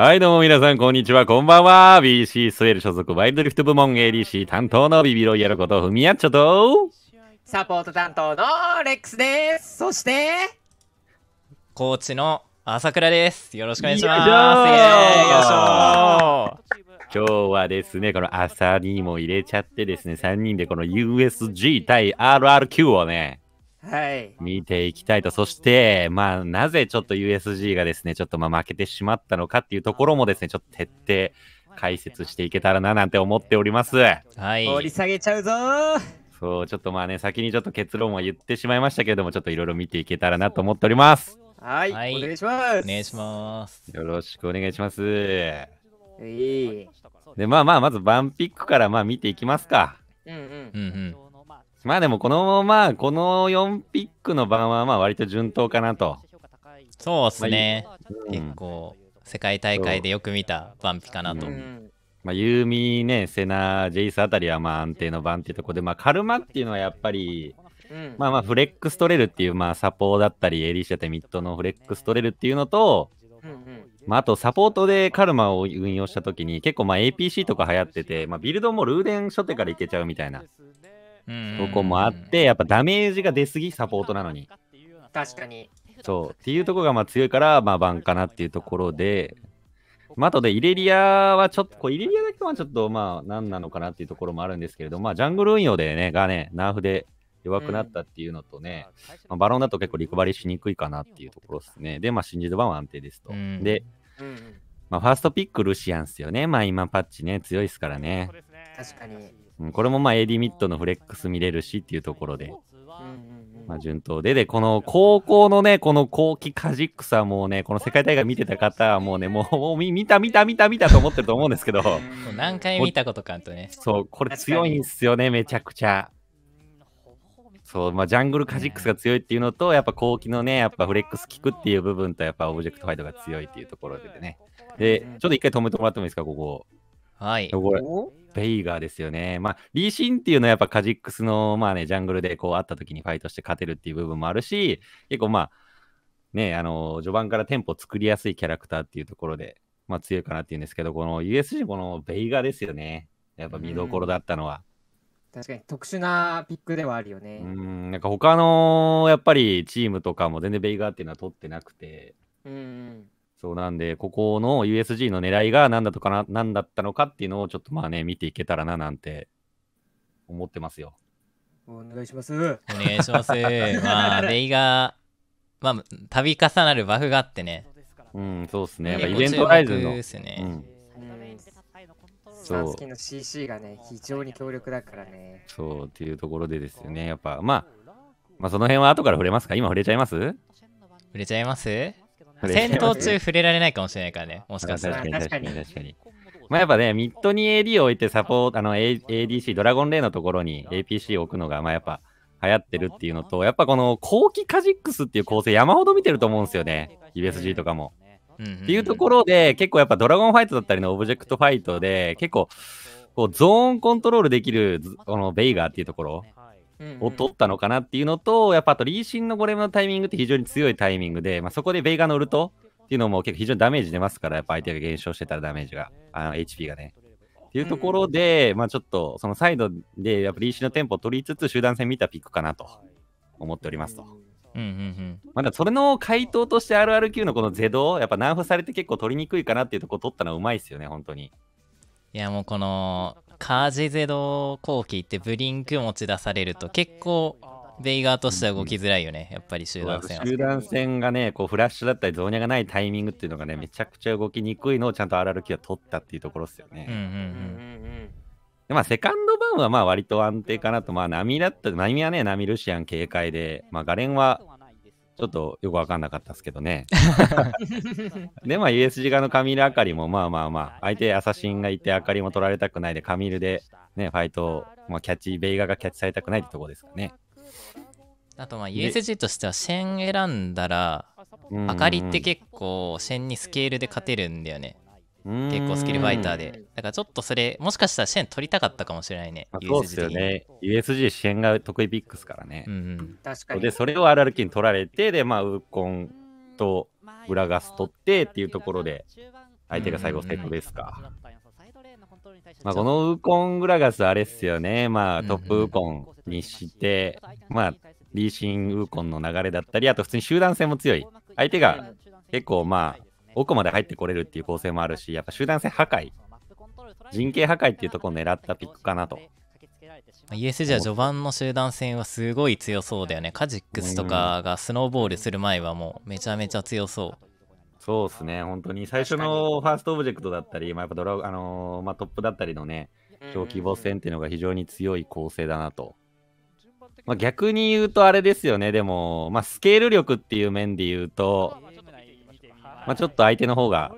はいどうも皆さん、こんにちは、こんばんは。BC スウェル所属ワイルドリフト部門 ADC 担当のビビロイヤルことフミヤッチョと、サポート担当のレックスです。そして、コーチの朝倉です。よろしくお願いします。よいし今日はですね、この朝にも入れちゃってですね、3人でこの USG 対 RRQ をね、はい。見ていきたいと。そして、まあ、なぜちょっと USG がですね、ちょっとまあ負けてしまったのかっていうところもですね、ちょっと徹底解説していけたらななんて思っております。はい。掘り下げちゃうぞそう、ちょっとまあね、先にちょっと結論は言ってしまいましたけれども、ちょっといろいろ見ていけたらなと思っております。はい、お願いします。お願いします。よろしくお願いします。いい。で、まあまあ、まずバンピックからまあ見ていきますか。うんうん。うんうんまあでもこのままこの4ピックの番はまあ割と順当かなとそうですね、うん、結構世界大会でよく見た番ピかなと、うん、まあ、ユーミーねセナジェイスあたりはまあ安定の番っていうところでまあカルマっていうのはやっぱりまあまあフレックス取れるっていうまあサポーだったりエリシャテミッドのフレックス取れるっていうのと、まあ、あとサポートでカルマを運用したときに結構まあ APC とか流行ってて、まあ、ビルドもルーデン初手からいけちゃうみたいなここもあって、やっぱダメージが出すぎ、サポートなのに。確かに。そう。っていうところがまあ強いから、まあ、バンかなっていうところで、まあ、あとでイレリアはちょっと、こうイレリアだけはちょっと、まあ、何なのかなっていうところもあるんですけれど、まあ、ジャングル運用でね、がね、ナーフで弱くなったっていうのとね、うん、まあ、バロンだと結構リクバリしにくいかなっていうところですね。で、まあ、新人版は安定ですと。うん、で、うん、まあ、ファーストピックルシアンっすよね。まあ、今パッチね、強いですからね。確かに。これもまあ AD ミッドのフレックス見れるしっていうところで、まあ、順当で、で、この高校のね、この後期カジックスはもうね、この世界大会見てた方はもうね、もう見た見た見た見たと思ってると思うんですけど、何回見たことかんとね。そう、これ強いんですよね、めちゃくちゃ。そう、まあ、ジャングルカジックスが強いっていうのと、やっぱ後期のね、やっぱフレックス効くっていう部分と、やっぱオブジェクトファイトが強いっていうところでね。で、ちょっと一回止めてもらってもいいですか、ここ。はい。これベイガーですよね。まあ、リーシンっていうのはやっぱカジックスの、まあね、ジャングルでこう会った時にファイトして勝てるっていう部分もあるし、結構まあ、ね、あの、序盤からテンポ作りやすいキャラクターっていうところで、まあ強いかなっていうんですけど、この USG このベイガーですよね。やっぱ見どころだったのは。確かに特殊なピックではあるよね。うん、なんか他のやっぱりチームとかも全然ベイガーっていうのは取ってなくて。うんそうなんで、ここの USG の狙いが何だとかな何だったのかっていうのをちょっとまあね、見ていけたらななんて思ってますよ。お願いします。お願いします。まあ、レイが、まあ、度重なるバフがあってね。うん、そうですね。やっぱイベントライズの。ですね。うん、そう。の CC がね、非常に強力だからね。そうっていうところでですよね。やっぱ、まあ、まあ、その辺は後から触れますか今触れちゃいます触れちゃいます戦闘中触れられないかもしれないからね、もしかしたら。確かに確かにまあやっぱね、ミッドに AD を置いてサポート、あの、A、ADC、ドラゴンレイのところに APC を置くのが、まあやっぱ流行ってるっていうのと、やっぱこの後期カジックスっていう構成山ほど見てると思うんですよね。USG とかも。っていうところで、結構やっぱドラゴンファイトだったりのオブジェクトファイトで、結構、こうゾーンコントロールできるこのベイガーっていうところを取ったのかなっていうのと、うんうん、やっぱあとリーシンのゴレムのタイミングって非常に強いタイミングで、まあ、そこでベイガーると。っていうのも結構非常にダメージ出ますから、やっぱ相手が減少してたらダメージが、あの HP がね。っていうところで、うん、まあちょっとそのサイドでやっぱリーシンのテンポを取りつつ集団戦見たピックかなと思っておりますと。うんうんうんまあ、だそれの回答として RRQ のこのゼドやっぱナーフされて結構取りにくいかなっていうところ取ったのはうまいですよね本当にいやもうこのジゼド後期ってブリンク持ち出されると結構ベイガーとしては動きづらいよね、やっぱり集団戦集団戦がね、こうフラッシュだったり、ゾーニャがないタイミングっていうのがね、めちゃくちゃ動きにくいのをちゃんと RRQ は取ったっていうところですよね。うんうんうんでまあ、セカンドバウンはまあ割と安定かなと、まあ、波だった、波はね、波ルシアン警戒で、まあ、ガレンはちょっとよく分かんなかったですけどね。で、まあ、USG 側のカミール・アカリも、まあまあまあ、相手アサシンがいて、アカリも取られたくないで、カミールで、ね、ファイト、まあ、キャッチ、ベイガがキャッチされたくないってとこですかね。あと、まあ、USG としては、シェン選んだら、アカリって結構、シェンにスケールで勝てるんだよね。結構スキルファイターで。だからちょっとそれ、もしかしたら支援取りたかったかもしれないね。まあ、そうですよね。USG 支援が得意ピックスからね。うん、確かに。で、それを RRK に取られて、で、まあ、ウーコンと裏ラガス取ってっていうところで、相手が最後セットですか。まあ、このウーコン裏ラガスあれっすよね。まあ、トップウーコンにして、まあ、リーシンウーコンの流れだったり、あと普通に集団戦も強い。相手が結構まあ、奥まで入ってこれるっていう構成もあるし、やっぱ集団戦破壊、人形破壊っていうところを狙ったピックかなと。USJ は序盤の集団戦はすごい強そうだよね。カジックスとかがスノーボールする前はもうめちゃめちゃ強そう。そうですね、本当に最初のファーストオブジェクトだったり、まあ、やっぱドラあのー、まあ、トップだったりのね、小規模戦っていうのが非常に強い構成だなと。まあ、逆に言うとあれですよね、でも、まあ、スケール力っていう面で言うと、まあ、ちょっと相手の方が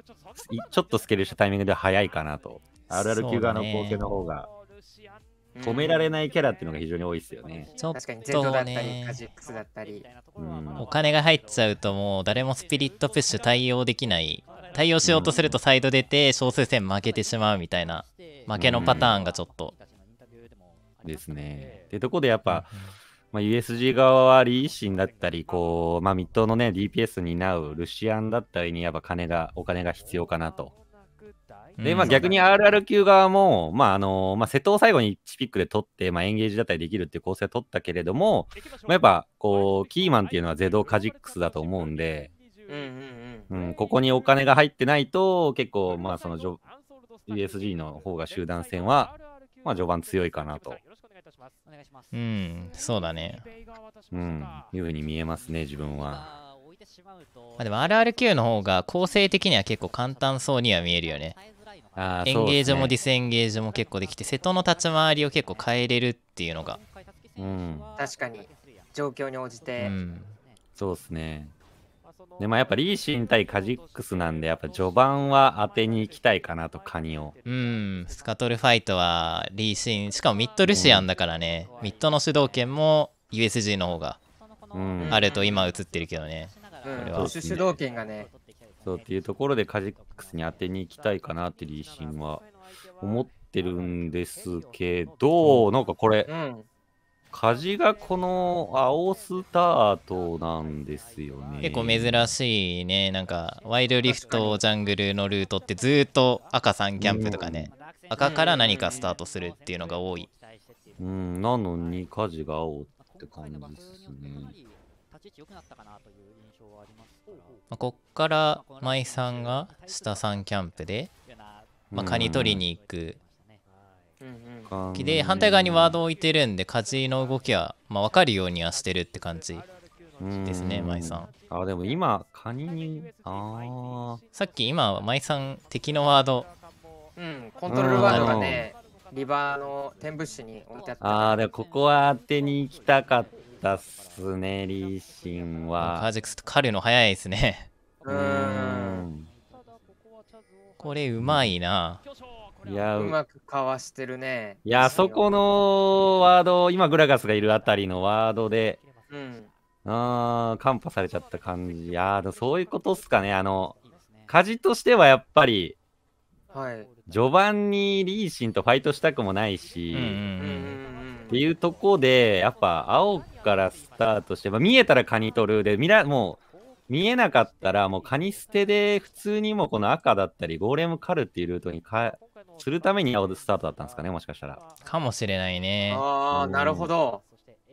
ちょっとスケールしたタイミングでは早いかなと RR 級側の後継の方が止められないキャラっていうのが非常に多いですよね。ちょっとね、だったり、カジックスだったり、うん、お金が入っちゃうともう誰もスピリットプッシュ対応できない。対応しようとするとサイド出て少数戦負けてしまうみたいな負けのパターンがちょっと。うん、ですね。で、とこでやっぱ、うんまあ、USG 側はリーシンだったり、こう、まあ、ミッドのね、DPS 担うルシアンだったりにやっぱ金が、お金が必要かなと。で、まあ、逆に RRQ 側も、まああのまあ、瀬戸を最後に1ピックで取って、まあ、エンゲージだったりできるっていう構成を取ったけれども、まあ、やっぱこうキーマンっていうのはゼドカジックスだと思うんで、うんうん、ここにお金が入ってないと結構、まあ、その USG の方が集団戦は、まあ、序盤強いかなと。お願いしますうんそうだねうんいうふうに見えますね自分はまあ、でも RRQ の方が構成的には結構簡単そうには見えるよねあエンゲージもディスエンゲージも結構できて瀬戸の立ち回りを結構変えれるっていうのが、うん、確かに状況に応じて、うん、そうですねで、まあやっぱリーシン対カジックスなんで、やっぱ序盤は当てに行きたいかなと、カニを。うん、スカトルファイトはリーシン、しかもミッドルシアンだからね、うん、ミッドの主導権も USG の方があると今映ってるけどね。うん、主導権がね。そうっていうところでカジックスに当てに行きたいかなってリーシンは思ってるんですけど、なんかこれ、うんカジがこの青スタートなんですよね。結構珍しいね。なんか、ワイルドリフトジャングルのルートってずっと赤3キャンプとかね、うん、赤から何かスタートするっていうのが多い。うん、なのにカジが青って感じですね。まあ、こっから舞さんが下3キャンプで、まあ、カニ取りに行くで反対側にワードを置いてるんで事の動きは、まあ、分かるようにはしてるって感じですね舞さんあでも今カニにあさっき今舞さん敵のワードうんコントロールワードがねリバーの天物資に置いてあったああでもここは当てに行きたかったっすねリーシンはカージェクスと狩るの早いですねうんこれうまいな、うんいやうまくかわしてるねいやそこのワード今グラガスがいるあたりのワードで、うん、あカンパされちゃった感じいやそういうことっすかねあのカジとしてはやっぱり、はい、序盤にリーシンとファイトしたくもないし、うん、っていうとこでやっぱ青からスタートして、まあ、見えたらカニ取るで見らもう見えなかったらもうカニ捨てで普通にもこの赤だったりゴーレム狩るっていうルートにかするためにスタートだったんですかね、もしかしたら。かもしれないね。ああ、なるほど。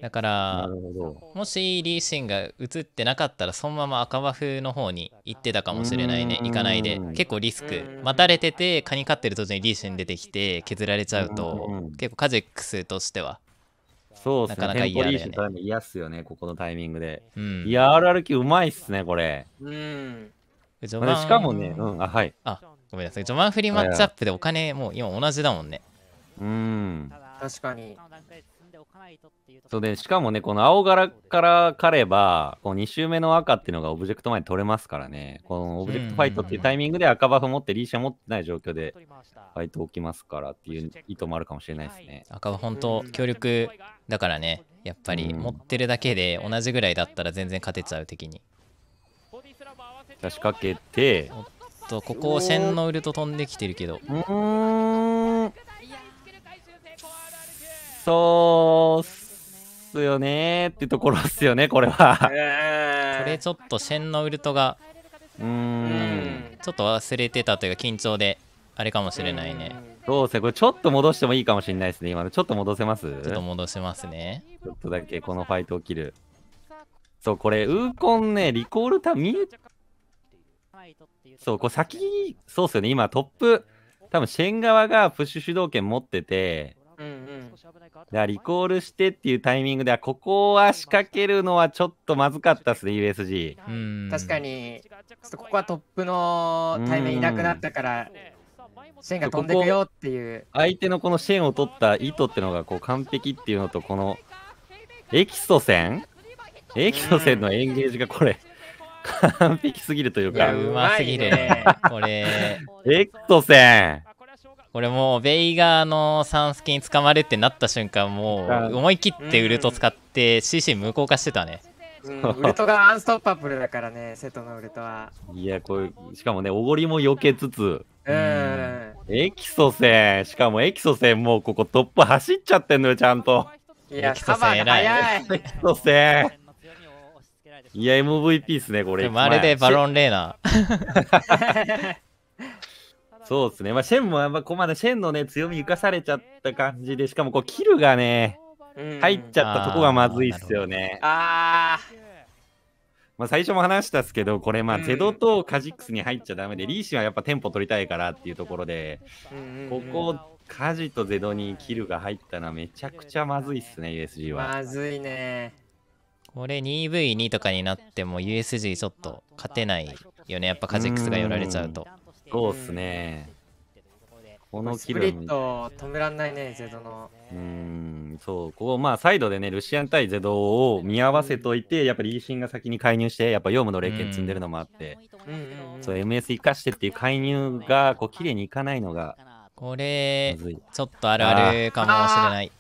だから、もしリーシンが映ってなかったら、そのまま赤バフの方に行ってたかもしれないね、行かないで。結構リスク。待たれてて、カに飼ってる途中にリーシン出てきて、削られちゃうと、結構カジェックスとしては。そうですね、なかなか嫌だよね。嫌っすよね、ここのタイミングで。うん、いや、RRQ うまいっすね、これ。うん。しかもね、うん、あ、はい。あ、ごめんなさい。ジョマンフリーマッチアップでお金、もう今同じだもんね。うん。確かに。そうで、しかもね、この青柄から狩れば、こう2周目の赤っていうのがオブジェクト前に取れますからね、このオブジェクトファイトっていうタイミングで赤バフ持って、リーシャ持ってない状況でファイト置きますからっていう意図もあるかもしれないですね。赤バフ本当、強力だからね、やっぱり持ってるだけで同じぐらいだったら全然勝てちゃう的に。差し掛けて、とここ線のウルト飛んできてるけどうんそうっすよねってところっすよねこれは、これちょっと線のウルトがうんちょっと忘れてたというか緊張であれかもしれないねどうせこれちょっと戻してもいいかもしれないですね今のちょっと戻せますちょっと戻せますねちょっとだけこのファイトを切るそうこれウーコンねリコールタ見えそうこう先そうっすよね今トップ多分シェン側がプッシュ主導権持ってて、うんうん、だからリコールしてっていうタイミングではここは仕掛けるのはちょっとまずかったっすね USG 確かにちょっとここはトップの対面いなくなったから、シェンが飛んでくよっていう相手のこのシェンを取った意図っていうのがこう完璧っていうのとこのエキソ線戦エキスト戦のエンゲージがこれ完璧すぎるというか。うますぎるね。これ。エクソ戦。これもう、ベイガーのサンスキに捕まるってなった瞬間、もう思い切ってウルト使って CC 無効化してたね。うん、ウルトがアンストッパブルだからね、瀬戸のウルトは。いや、これ、しかもね、おごりも避けつつ。うん。エキソ戦、しかもエキソ戦、もうここトップ走っちゃってんのよ、ちゃんと。いや、エキソ戦偉い。エキソ戦。いや、MVP っすね、これ。まるでバロン・レーナー。そうですね。まあ、シェンもやっぱここまでシェンのね、強み生かされちゃった感じで、しかもこう、キルがね、入っちゃったとこがまずいっすよね。あまあ、最初も話したっすけど、これ、まあ、ゼドとカジックスに入っちゃだめで、リーシンはやっぱテンポ取りたいからっていうところで、ここ、カジとゼドにキルが入ったのはめちゃくちゃまずいっすね、USG は。まずいね。これ 2V2 とかになっても USG ちょっと勝てないよね。やっぱカジックスが寄られちゃうと。うそうっすね。このキルスプリット止めらんないね、ゼドの。うん、そう、こう、まあ、サイドでね、ルシアン対ゼドを見合わせといて、やっぱりリーシンが先に介入して、やっぱヨウムの霊剣積んでるのもあって、うそう、MS 生かしてっていう介入が、こう、綺麗にいかないのが。これ、ちょっとあるあるかもしれない。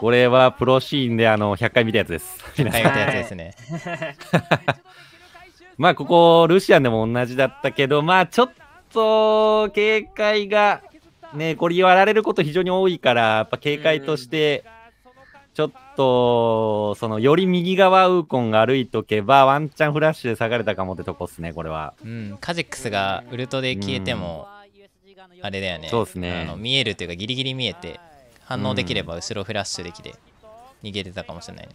これはプロシーンであの100回見たやつです。100 回見たやつですね。まあここルシアンでも同じだったけど、まあちょっと警戒がね、これ言われること非常に多いから、やっぱ警戒として、ちょっと、その、より右側ウーコンが歩いとけば、ワンチャンフラッシュで下がれたかもってとこっすね、これは。うん、カジックスがウルトで消えても、あれだよね。そうですね。見えるというか、ギリギリ見えて、反応できれば後ろフラッシュできて逃げてたかもしれない、ね、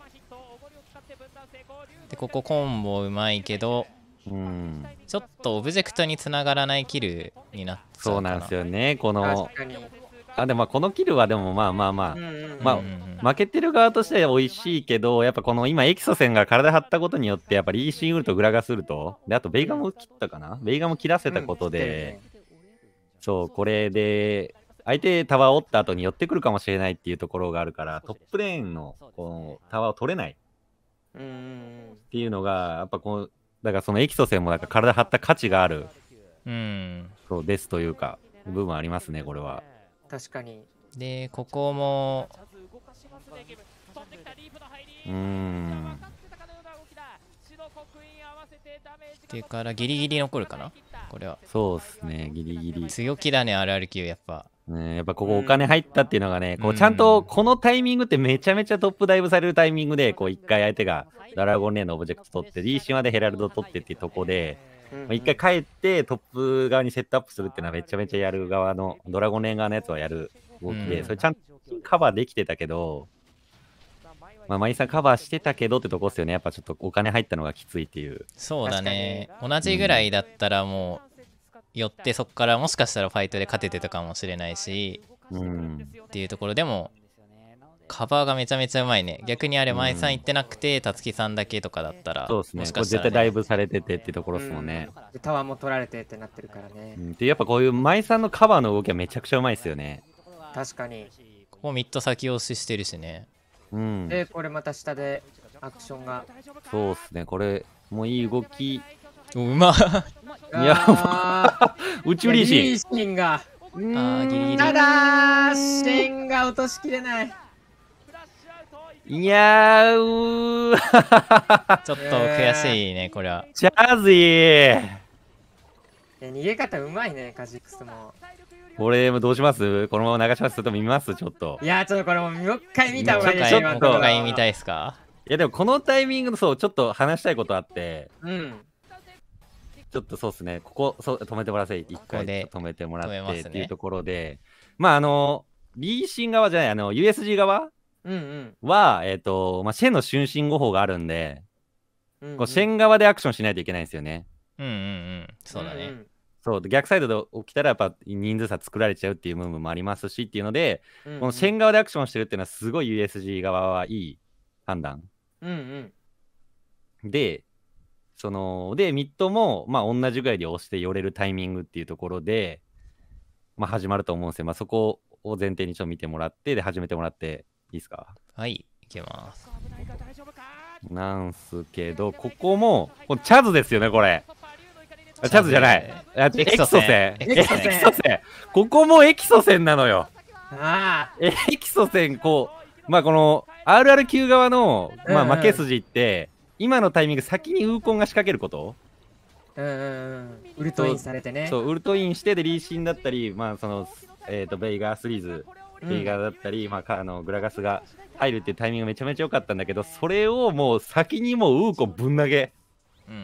でここコンボうまいけどうんちょっとオブジェクトにつながらないキルになっちそうなんですよねこのあでもこのキルはでもまあまあまあ、まあ、負けてる側としては美味しいけどやっぱこの今エキソ戦が体張ったことによってやっぱりシンウルとグラガスウルトであとベイガも切ったかなベイガも切らせたことで、そうこれで相手タワーを折った後に寄ってくるかもしれないっていうところがあるからトップレーンのこのタワーを取れないっていうのがやっぱこうだからそのエキソ戦もなんか体張った価値があるうんそうですというか部分ありますねこれは確かにでここもうんてからギリギリ残るかなこれはそうですねギリギリ強気だね RRQ やっぱね、やっぱここお金入ったっていうのがね、うん、こうちゃんとこのタイミングってめちゃめちゃトップダイブされるタイミングで、こう一回相手がドラゴンレーンのオブジェクト取って、リーシマまでヘラルド取ってっていうとこで、一、うん、回帰ってトップ側にセットアップするっていうのはめちゃめちゃやる側の、ドラゴンレーン側のやつはやる動きで、うん、それちゃんとカバーできてたけど、まあ、マイさんカバーしてたけどってとこですよね。やっぱちょっとお金入ったのがきついっていう。そうだね。同じぐらいだったらもよってそこからもしかしたらファイトで勝ててたかもしれないし、うん、っていうところでもカバーがめちゃめちゃうまいね逆にあれ前さん行ってなくてたつきさんだけとかだったら、そうですねししたら、ね、絶対ライブされててってところですもんね、うん、タワーも取られてってなってるからね、うん、でやっぱこういう前さんのカバーの動きはめちゃくちゃうまいですよね確かにここミッド先押ししてるしね、うん、でこれまた下でアクションがそうですねこれもういい動きうまいや、宇宙リーシン。が。あギリギリ。ただ、シンが落としきれない。いやー、うちょっと悔しいね、これは。チャーズィー逃げ方うまいね、カジックスも。俺もどうしますこのまま流しますょっと見ますちょっと。いや、ちょっとこれももう一回見た方がいいちょっと。もう一回見たいすかいや、でもこのタイミングの、そう、ちょっと話したいことあって。うん。ちょっとそうですね、ここそ止めてもらって一回止めてもらって、ね、っていうところで、まああの、リーシン側じゃない、あの、USG 側うんうん、は、えっ、ー、と、まあ、シェンの瞬身誤報があるんで、うんうん、こうシェン側でアクションしないといけないんですよね。うんうんうん、そうだね。そう逆サイドで起きたらやっぱ人数差作られちゃうっていうムーブもありますしっていうので、うんうん、このシェン側でアクションしてるっていうのはすごい USG 側はいい判断。うんうん、でその、で、ミッドも、まあ、同じぐらいで押して寄れるタイミングっていうところで、まあ、始まると思うんですよ。まあ、そこを前提にちょっと見てもらって、で、始めてもらっていいですか。はい、いけます。なんすけど、ここも、こチャズですよね、これ。チャズじゃない。エキソセエキソセここもエキソセなのよ。ああ。エキソセこう、まあこの RRQ 側の、まあ負け筋って、今のタイミング先にウーコンが仕掛けることうんうんうんウルトインされてねそうウルトインしてでリーシンだったりまあそのえっ、ー、とベイガースリーズベイガーだったり、うん、まああのグラガスが入るっていうタイミングめちゃめちゃ良かったんだけどそれをもう先にもうウーコンぶん投げうんうんう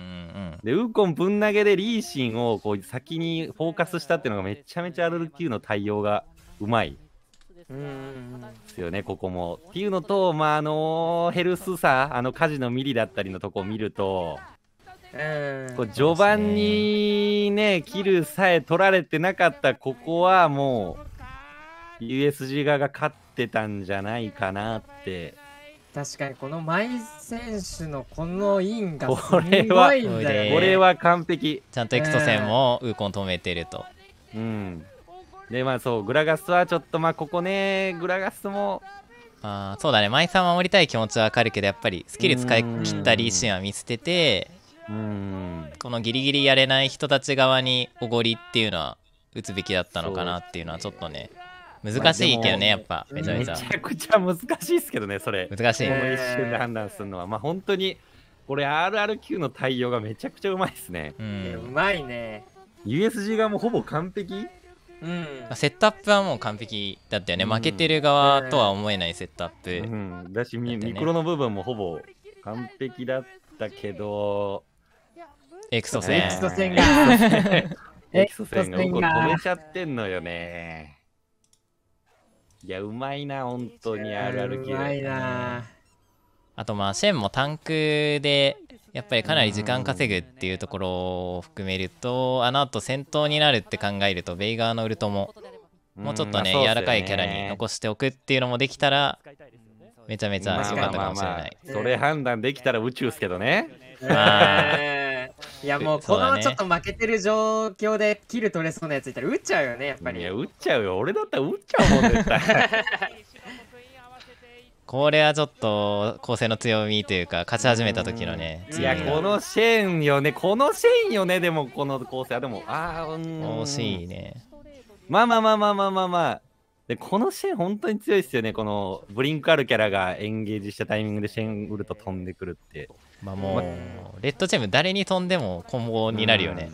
ん、でウーコンぶん投げでリーシンをこう先にフォーカスしたっていうのがめちゃめちゃ RLQ の対応がうまい。ですですよね、ここも。っていうのと、まあ、あのヘルスさ、あのカジノミリだったりのとこを見ると、こう序盤にね、キルさえ取られてなかった、ここはもう、USG 側が勝ってたんじゃないかなって。確かにこの舞選手のこのインがすごいんだよ、ね、これは完璧ちゃんとエクト戦もウーコン止めてると、うんでまあそうグラガスはちょっとまあここねグラガスもあそうだね舞さん守りたい気持ちはわかるけどやっぱりスキル使い切ったりシーンは見捨ててうんこのギリギリやれない人たち側におごりっていうのは打つべきだったのかなっていうのはちょっとね難しいけどね、やっぱめちゃめちゃめちゃくちゃ難しいですけどねそれ難しい、この一瞬で判断するのはまあ本当にこれ RRQ の対応がめちゃくちゃうまいですねうまいね USG 側もほぼ完璧うん、セットアップはもう完璧だったよね、負けてる側とは思えないセットアップだ、ね、うんだしミクロの部分もほぼ完璧だったけどエクソ戦エクソ戦が エクソ戦が止めちゃってんのよねいやうまいな本当にあるあるうまいなあとまあシェンもタンクでやっぱりかなり時間稼ぐっていうところを含めると、あのあと戦闘になるって考えるとベイガーのウルトももうちょっとね、うね柔らかいキャラに残しておくっていうのもできたらめちゃめちゃ良かったかもしれない、まあまあまあ、それ判断できたら宇宙っすけどね、いやもうこのちょっと負けてる状況でキル取れそうなやついたら打っちゃうよねやっぱりいや打っちゃうよ俺だったら打っちゃうもん絶対 これはちょっと構成の強みというか勝ち始めた時のねいやこのシェーンよねこのシェーンよねでもこの構成はでもああ惜しいねまあまあまあまあまあまあまあでこのシェーン本当に強いですよねこのブリンクあるキャラがエンゲージしたタイミングでシェーンウルト飛んでくるってまあもう、まレッドチーム誰に飛んでも混合になるよね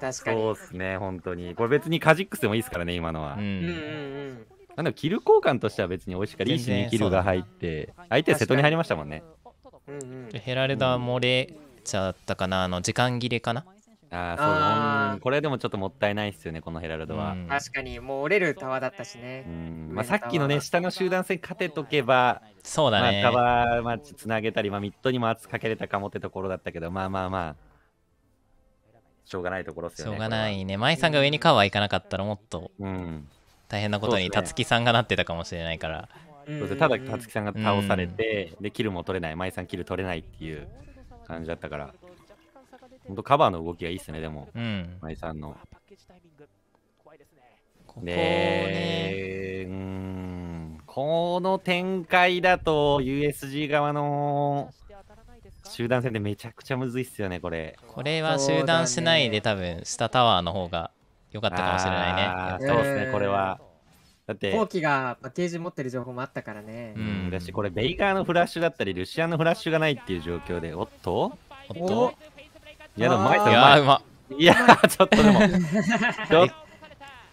確かにそうですね本当にこれ別にカジックスでもいいですからね今のはうんうんうんなんだキル交換としては別に美味しかりいいしね、キルが入って相手瀬戸に入りましたもんね、うんうん、ヘラルドは漏れちゃったかなあの時間切れかなああそう、これでもちょっともったいないですよねこのヘラルドは、確かにもう折れるタワーだったしね、うんまあ、さっきのね下の集団戦勝てとけばそうだね、タワーマッチつなげたり、まあ、ミッドにも圧かけれたかもってところだったけどまあまあまあしょうがないところですよねしょうがないね舞さんが上にカワー行かなかったらもっと、うん、大変なことにたつきさんがなってたかもしれないから。そうただたつきさんが倒されて、でキルも取れない舞さんキル取れないっていう感じだったから本当カバーの動きがいいっすねでも、うん、さんのここねうんこの展開だと USG 側の集団戦でめちゃくちゃむずいっすよねこれこれは集団しないで、多分下タワーの方がよかったかもしれないね。そうですね、これは。だって、後期がパッケージ持ってる情報もあったからね。うん、だし、これ、ベイガーのフラッシュだったり、ルシアのフラッシュがないっていう状況で、おっとおっといや、でも、前とうまい。まいや、ちょっとでも。ちょっと。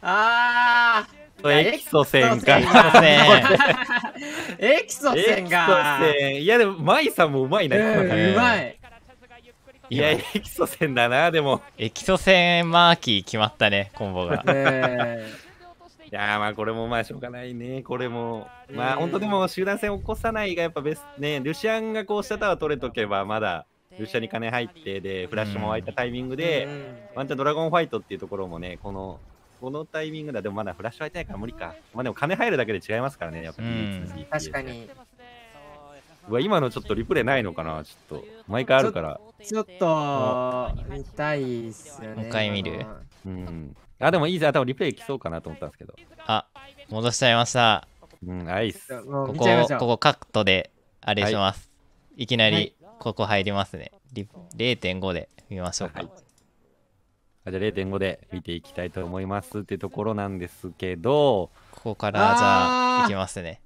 あー。エキソ戦が。エキソ戦が。いや、でも、マイさんもうまいな。うまい。いや、エキソ戦だな、でも。エキソ戦マーキー決まったね、コンボが。いやまあこれもまあしょうがないね、これも。まあ、本当でも集団戦起こさないがやっぱベスね、ルシアンがこうしたたは取れとけばまだ。ルシアンに金入ってでフラッシュも湧いたタイミングで、ワンチャンドラゴンファイトっていうところもねこのこのタイミングだでもまだフラッシュ湧いてないから無理かまあでも金入るだけで違いますからねやっぱり、確かにうわ、今のちょっとリプレイないのかなちょっと。毎回あるから。ちょっと、見たいっすよね。もう一回見る。うん。あ、でもいいぜ。多分リプレイ来そうかなと思ったんですけど。あ、戻しちゃいました。うん、アイス。ここ、ここカットで、あれします。はい、いきなり、ここ入りますね。0.5で見ましょうか。はいじゃあ0.5で見ていきたいと思いますってところなんですけどここからじゃあいきますね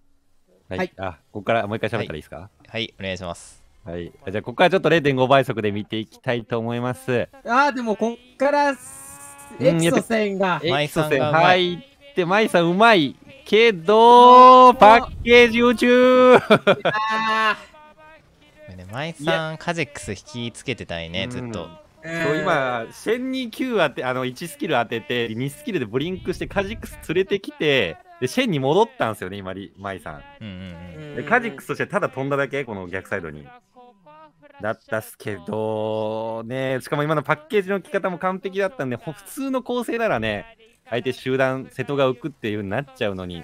はい、はい、あここからもう一回喋ったらいいですか、はい、はい、お願いしますはいじゃあここからちょっと0.5倍速で見ていきたいと思いますああでもこっからエクソ線が、エクソ線入ってマイさんうまいけどパッケージ宇宙 ね、マイさんカジックス引きつけてたいねずっとえー、今、千に9当て、あの、1スキル当てて、2スキルでブリンクして、カジックス連れてきて、で、シェンに戻ったんですよね、今、マイさん。うんうんうん、でカジックスとしてただ飛んだだけ、この逆サイドに。だったっすけど、ね、しかも今のパッケージの置き方も完璧だったんで、普通の構成ならね、相手集団、瀬戸が浮くっていうなっちゃうのに、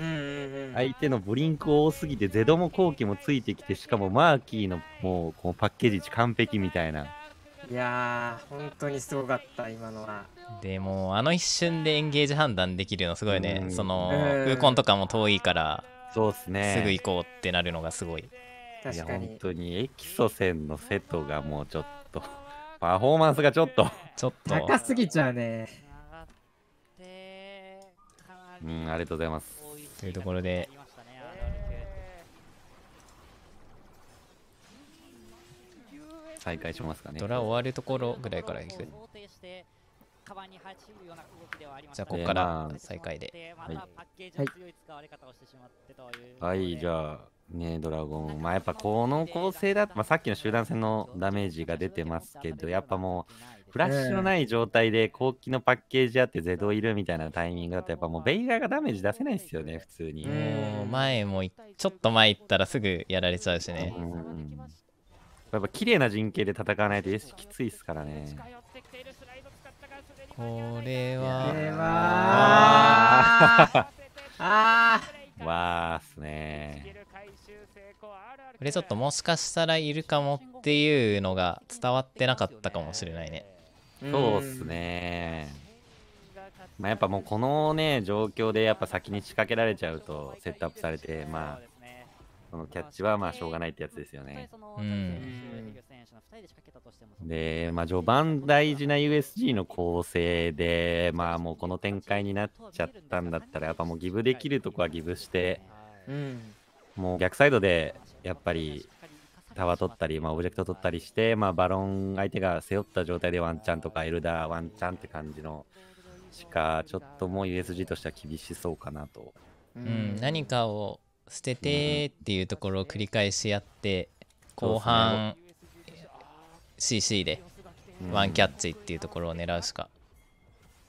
うん、相手のブリンク多すぎて、ゼドも後期もついてきて、しかもマーキーのもうこのパッケージ完璧みたいな。いやー本当にすごかった今のはでもあの一瞬でエンゲージ判断できるのすごいね、うん、その、ウーコンとかも遠いからそうですねすぐ行こうってなるのがすごい確かに本当にエキソ戦の瀬戸がもうちょっと パフォーマンスがちょっとちょっと高すぎちゃうねうんありがとうございますというところで再開しますかね。ドラ終わるところぐらいから引く。じゃあ、ここから再開で。はい。はい、はい、じゃあ、ね、ドラゴン。まあ、やっぱこの構成だと、まあ、さっきの集団戦のダメージが出てますけど、やっぱもう、フラッシュのない状態で後期のパッケージあってゼドいるみたいなタイミングだと、やっぱもうベイガーがダメージ出せないですよね、普通に。も前も、ちょっと前行ったらすぐやられちゃうしね。うんやっぱ綺麗な陣形で戦わないときついっすからね。これは。これは。ああ。わあっすね。これちょっともしかしたらいるかもっていうのが伝わってなかったかもしれないね。そうっすね。まあやっぱもうこのね状況でやっぱ先に仕掛けられちゃうとセットアップされてまあそのキャッチはまあしょうがないってやつですよね。で、まあ、序盤大事な USG の構成で、まあ、もうこの展開になっちゃったんだったら、やっぱもうギブできるとこはギブして、うん、もう逆サイドでやっぱりタワー取ったり、まあ、オブジェクト取ったりして、まあ、バロン相手が背負った状態でワンチャンとかエルダーワンチャンって感じのしかちょっともう USG としては厳しそうかなと。うん、何かを捨ててっていうところを繰り返しやって後半 CC でワンキャッチっていうところを狙うしか、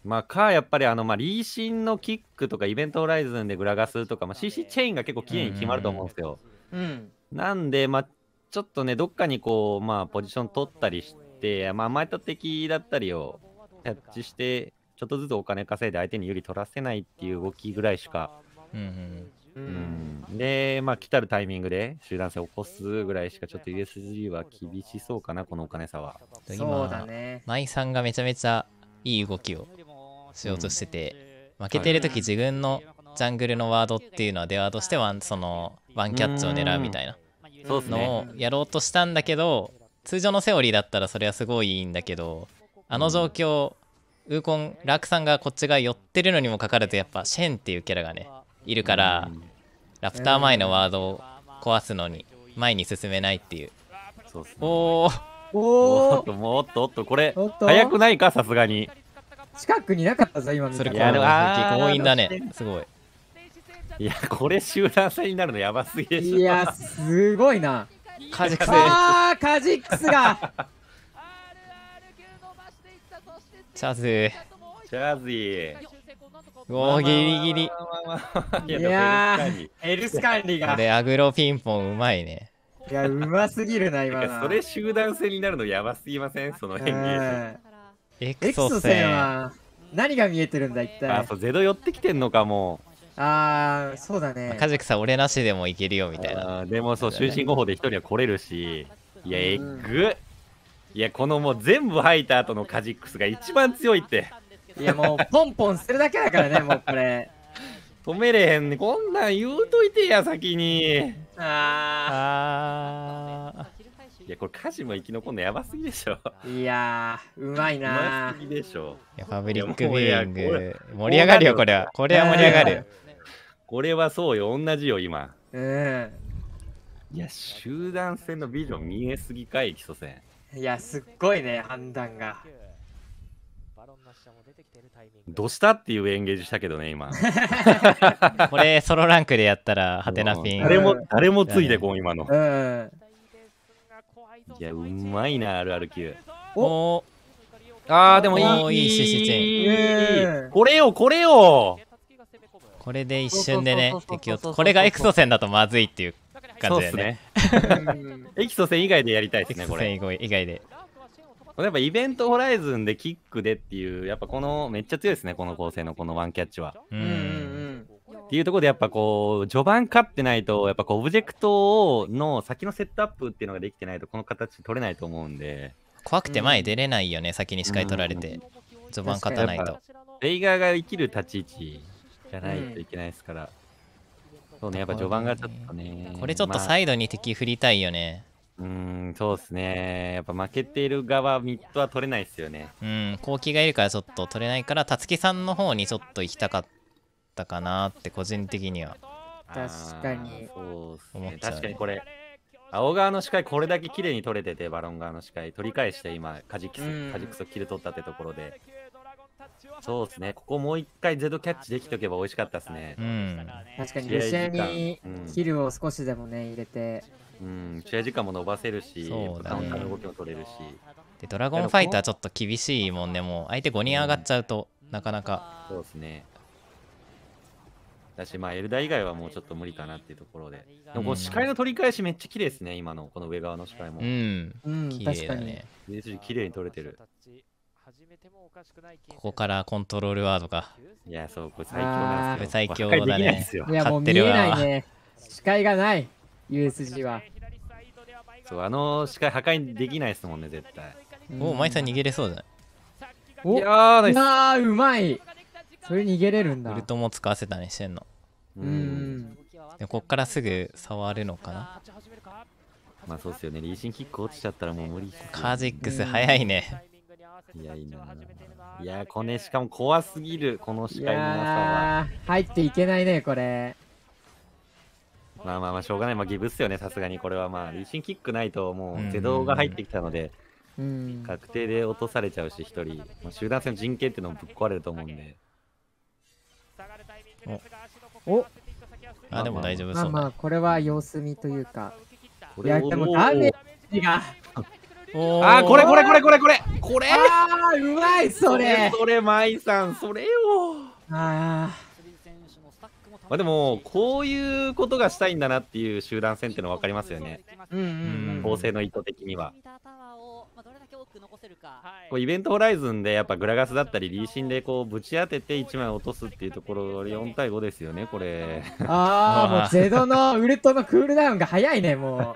うん、まあかやっぱりあの、まあ、リーシンのキックとかイベントホライズンでグラガスとか、まあ、CC チェインが結構綺麗に決まると思うんですよ、うんうん、なんでまあちょっとねどっかにこうまあポジション取ったりしてまあ前と敵だったりをキャッチしてちょっとずつお金稼いで相手に有利取らせないっていう動きぐらいしか、うんうんうん、で、まあ、来たるタイミングで集団戦を起こすぐらいしか、ちょっと USG は厳しそうかな、このお金差は。そうだね。舞さんがめちゃめちゃいい動きをしようとしてて、うん、負けてる時、自分のジャングルのワードっていうのは、出ワードしてワン、その、ワンキャッチを狙うみたいなのをやろうとしたんだけど、通常のセオリーだったらそれはすごいいいんだけど、あの状況、ウーコン、ラークさんがこっち側寄ってるのにもかかわらず、やっぱシェンっていうキャラがね、いるから、ラプター前のワードを壊すのに前に進めないっていう。そうすね、おーおおっともっとおっとこれ早くないかさすがに近くになかったぞ今それこ強引だねすごいいやこれ集団戦になるのやばすぎでしょいやすごいなカジックスあカジックスがチャズチャズーおお、ギリギリ。いやー、エルス管理が。で、アグロピンポンうまいね。いや、うますぎるな、今それ、集団戦になるのやばすぎませんその辺に。エクソ戦は、何が見えてるんだ、一体。あ、そう、ゼロ寄ってきてんのか、もう。ああ、そうだね。カジクさん、俺なしでもいけるよ、みたいな。でも、そう、終身後方で一人は来れるし。いや、えぐいや、このもう全部吐いた後のカジックスが一番強いって。いやもうポンポンするだけだからね もうこれ止めれへんねこんなん言うといてや先にああいやこれカジも生き残るのやばすぎでしょいやうまいなうでしょいやァブリックビューイング盛り上がるよこれはこれは盛り上がるよこれはそうよ同じよ今うんいや集団戦のビジョン見えすぎかい基礎戦いやすっごいね判断がどうしたっていうエンゲージしたけどね、今。これ、ソロランクでやったら、ハテナピン。誰も、誰もついてこう、今の。いや、うまいな、あるある級。おああ、でもいい、いい、シシチン。これよ、これよこれで一瞬でね、敵を。これがエクソ戦だとまずいっていう感じだよね。エクソ戦以外でやりたいですね、これ。エクソ戦以外で。やっぱイベントホライズンでキックでっていう、やっぱこの、めっちゃ強いですね、この構成のこのワンキャッチは。うん。っていうところでやっぱこう、序盤勝ってないと、やっぱこう、オブジェクトの先のセットアップっていうのができてないと、この形取れないと思うんで。怖くて前出れないよね、うん、先に視界取られて。序盤勝たないと。レイガーが生きる立ち位置じゃないといけないですから。うん、そうね、やっぱ序盤がちょっとね。これちょっとサイドに敵振りたいよね。うん、そうですね。やっぱ負けている側、ミットは取れないですよね。うん、後期がいるからちょっと取れないから、たつきさんの方にちょっと行きたかったかなって、個人的には。確かに。そうすね。確かにこれ、青側の視界、これだけ綺麗に取れてて、バロン側の視界、取り返して今、カジキス、カジキスを切り取ったってところで。そうですね、ここもう一回ゼロキャッチできておけば美味しかったですね。うん、確かに、ルシアにキルを少しでもね、入れて、うん、試合時間も伸ばせるし、そうだね、動きも取れるし。で、ドラゴンファイターちょっと厳しいもんね、もう相手5人上がっちゃうと、なかなか。そうですね。だし、まあ、エルダ以外はもうちょっと無理かなっていうところで。でも、視界の取り返しめっちゃ綺麗ですね、今の、この上側の視界も。うん、綺麗だね。綺麗に取れてる。ここからコントロールワードが。いや、そう、これ最強なんですよ。これ最強だね。いや、もう見えないね。視界がない。USG はそうあの視界破壊できないですもんね絶対おお舞さん逃げれそうじゃないおいやーうまいそれ逃げれるんだウルトも使わせたねしてんのうんでこっからすぐ触るのかなまあそうっすよねリーシンキック落ちちゃったらもう無理、ね、カージックス早いねいやいいないやこれしかも怖すぎるこの視界の中は入っていけないねこれまあまあまあ、しょうがない。まあ、ギブっすよね、さすがに。これはまあ、リーシンキックないと、もう、ゼ動が入ってきたので、確定で落とされちゃうし、一人、まあ、集団戦の人権っていうのもぶっ壊れると思うんで。おあ、でも大丈夫そう、まあ、まあ、これは様子見というか。いや、でもダメージが。あーこれこれこれこれこれこれああうまいそれそれマイさんそれよああまあ、でもこういうことがしたいんだなっていう集団戦っていうのは分かりますよね、うんうんうん、構成の意図的には。こうイベントホライズンでやっぱグラガスだったりリーシンでこうぶち当てて1枚落とすっていうところ4対5ですよねこれああ もうゼドのウルトのクールダウンが早いねも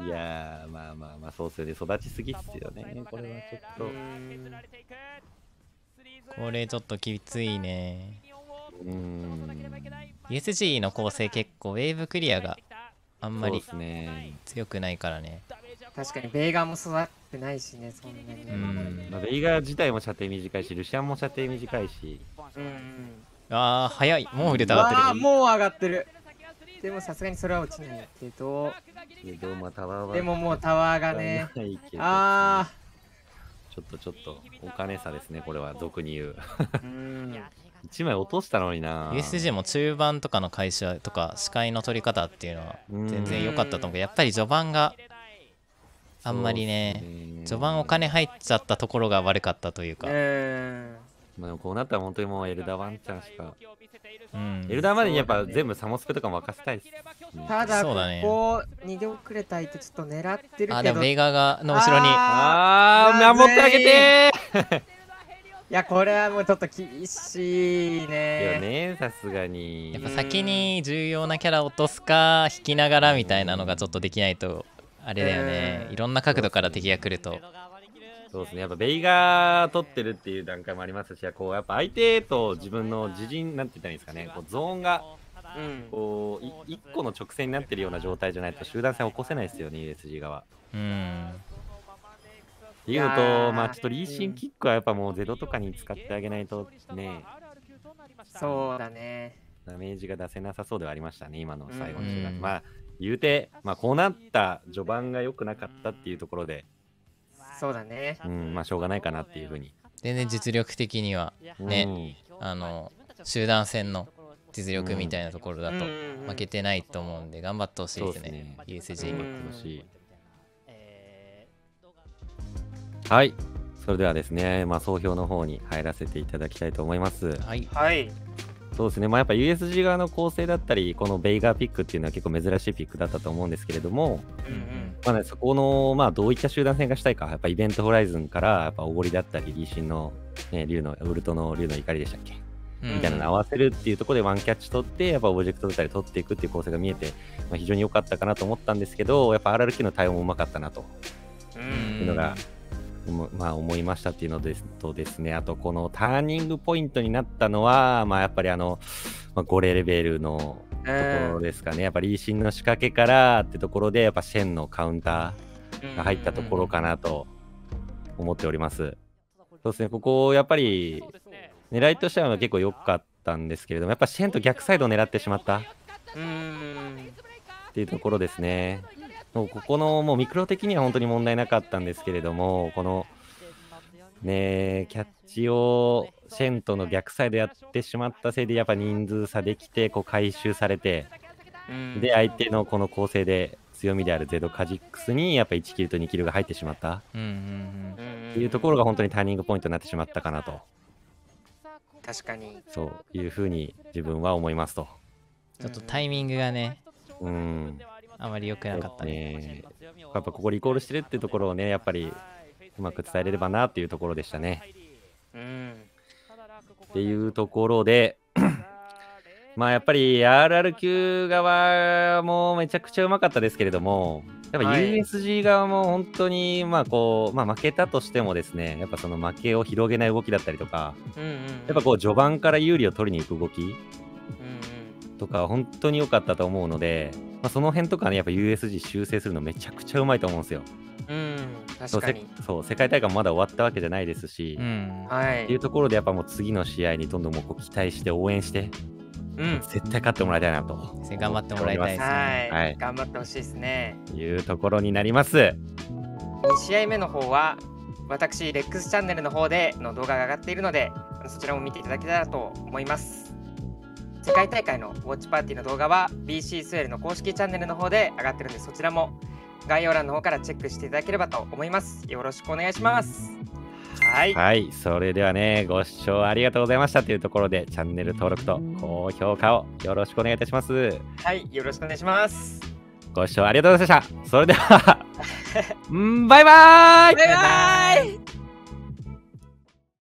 ういやまあまあまあ、そうすよで育ちすぎっすよね。これはちょっと。これちょっときついね。うん USG の構成結構ウェーブクリアがあんまり強くないからね確かにベイガーも育ってないしねそんなにね、うんまあ、ベイガー自体も射程短いしルシアンも射程短いしうんああ早いもう腕たがってるもう上がってるでもさすがにそれは落ちないけどけど、まあ、タワーはでももうタワーがねああちょっとちょっとお金差ですねこれは俗に言ううん1枚落としたのにな USJ も中盤とかの会社とか視界の取り方っていうのは全然良かったと思うけどやっぱり序盤があんまりね序盤お金入っちゃったところが悪かったというか、えー、まあ、こうなったら本当にもうエルダーワンちゃんしか、うん、エルダーまでにやっぱ全部サモスペとかも任せたいです、ね、ただここ逃げ遅れた相手ちょっと狙ってるけどあでもベイガーがの後ろにああ守ってあげて や、これはもうちょっと厳しいね。よね、さすがに。やっぱ先に重要なキャラ落とすか、引きながらみたいなのがちょっとできないと、あれだよね。いろんな角度から敵が来ると。そうですね、やっぱベイガー取ってるっていう段階もありますし、こうやっぱ相手と自分の自陣、なんて言ったらいいんですかね、こうゾーンが、こう、1個の直線になってるような状態じゃないと、集団戦起こせないですよね、USG 側。うん。いうのと、まあ、ちょっとリーシンキックはやっぱもうゼロとかに使ってあげないとね、そうだね。ダメージが出せなさそうではありましたね、今の最後の中学、うん、まあ、言うて、まあ、こうなった序盤が良くなかったっていうところで、そうだね。うん、まあ、しょうがないかなっていうふうに。でね、実力的にはね、うん、あの、集団戦の実力みたいなところだと負けてないと思うんで、頑張ってほしいですね、USJ。頑はい。それではですね、まあ、総評の方に入らせていただきたいと思います。はい。はい。そうですね、まあ、やっぱ USG 側の構成だったり、このベイガーピックっていうのは結構珍しいピックだったと思うんですけれども、うんうんまあね、そこの、まあ、どういった集団戦がしたいか、やっぱイベントホライズンから、やっぱおごりだったり、リーシンの、ね、竜の、ウルトの竜の怒りでしたっけ、みたいなの合わせるっていうところでワンキャッチ取って、やっぱオブジェクトだったり取っていくっていう構成が見えて、まあ、非常に良かったかなと思ったんですけど、やっぱ RRQ の対応もうまかったなと。いうのがまあ、思いましたっていうのですとですね、あとこのターニングポイントになったのは、まあ、やっぱりあの、まあ、5レベルのところですかね、やっぱり維新の仕掛けからってところで、やっぱシェンのカウンターが入ったところかなと思っております。そうですね、ここやっぱり狙いとしては結構良かったんですけれども、やっぱシェンと逆サイドを狙ってしまったっていうところですね。もうここのもうミクロ的には本当に問題なかったんですけれども、このねキャッチをシェントの逆サイドやってしまったせいで、やっぱ人数差できて、こう回収されて、で、相手のこの構成で強みであるゼドカジックスに、やっぱ1キルと2キルが入ってしまった、っていうところが本当にターニングポイントになってしまったかなと。確かにそういうふうに自分は思いますと。ちょっとタイミングがね、うん、あまり良くなかったね。やっぱここリコールしてるってところをね、やっぱりうまく伝えれればなっていうところでしたね。うん、っていうところで、まあやっぱり RRQ 側もめちゃくちゃうまかったですけれども、やっぱ USG 側も本当に、まあこう、まあ負けたとしてもですね、やっぱその負けを広げない動きだったりとか、やっぱこう序盤から有利を取りに行く動きとか、本当に良かったと思うので、まあ、その辺とかねやっぱ USG 修正するのめちゃくちゃうまいと思うんですよ。うん確かにそう世界大会もまだ終わったわけじゃないですし、うん、はい、っていうところでやっぱもう次の試合にどんどんもう期待して応援して、うん、絶対勝ってもらいたいなと頑張ってもらいたいですね、はい、はい、頑張ってほしいですねいうところになります2試合目の方は私レックスチャンネルの方での動画が上がっているのでそちらも見ていただけたらと思います世界大会のウォッチパーティーの動画は BC スウェルの公式チャンネルの方で上がってるんでそちらも概要欄の方からチェックしていただければと思います。よろしくお願いします。はい、はい、それではね、ご視聴ありがとうございましたというところで、チャンネル登録と高評価をよろしくお願いいたします。はい、よろしくお願いします。ご視聴ありがとうございました。それでは、バイバイバイバイ